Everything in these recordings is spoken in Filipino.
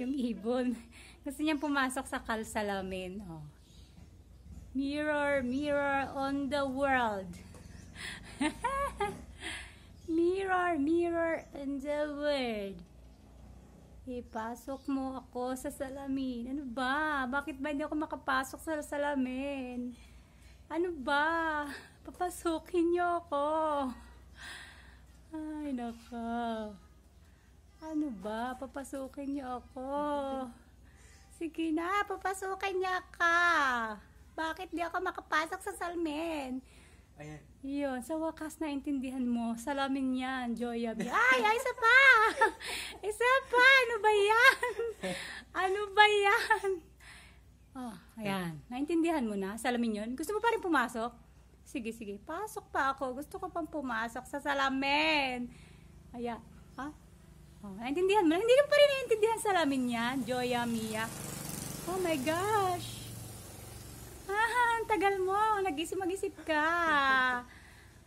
yung ibon. Gusto niyang pumasok sa kalsalamin. Oh. Mirror, mirror on the world. mirror, mirror on the world. Ipasok mo ako sa salamin. Ano ba? Bakit ba hindi ako makapasok sa salamin? Ano ba? Papasukin niyo ako. Ay, nako. Ano ba? Papasukin niyo ako. Sige na, papasukin niya ka. Bakit di ako makapasok sa salmen? Ayan. Yun, sa wakas na intindihan mo. Salamin yan, Joya. Ay, ay, isa pa! Isa pa! Ano ba yan? Ano ba yan? Oh, ayan. Naintindihan mo na? Salamin yun? Gusto mo pa rin pumasok? Sige, sige. Pasok pa ako. Gusto ko pang pumasok sa salamin. Ayan. Ha? Ah, Oh, naintindihan mo? Hindi pa rin naintindihan sa lamin niya, Joya Mia. Oh my gosh! Ah, ang tagal mo. Nag-isip mag-isip ka.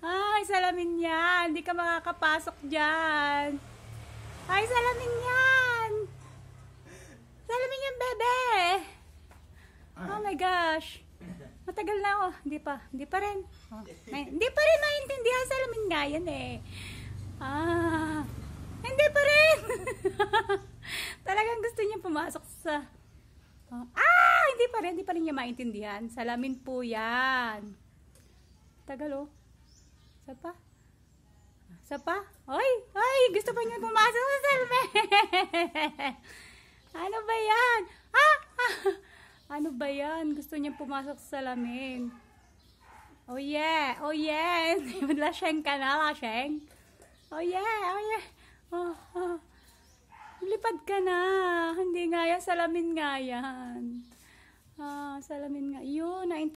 Ay, salamin yan. Hindi ka makakapasok diyan. Ay, salamin yan. Salamin yan, bebe. Oh my gosh. Matagal na oh. Hindi pa. Hindi pa rin. Oh, hindi pa rin maintindihan. Salamin nga yan eh. gusto niya pumasok sa... Oh. Ah! Hindi pa rin, hindi pa rin niya maintindihan. Salamin po yan. Tagal oh. Isa pa? Isa pa? Oy! Oy! Gusto pa niya pumasok sa salamin! ano ba yan? Ah! ah! Ano ba yan? Gusto niya pumasok sa salamin. Oh yeah! Oh yeah! Lashen ka na, Lashen. Oh yeah! Oh yeah! Oh, oh. Lipad ka na! Ah, hindi nga yan, salamin nga yan. Ah, salamin nga. Yun,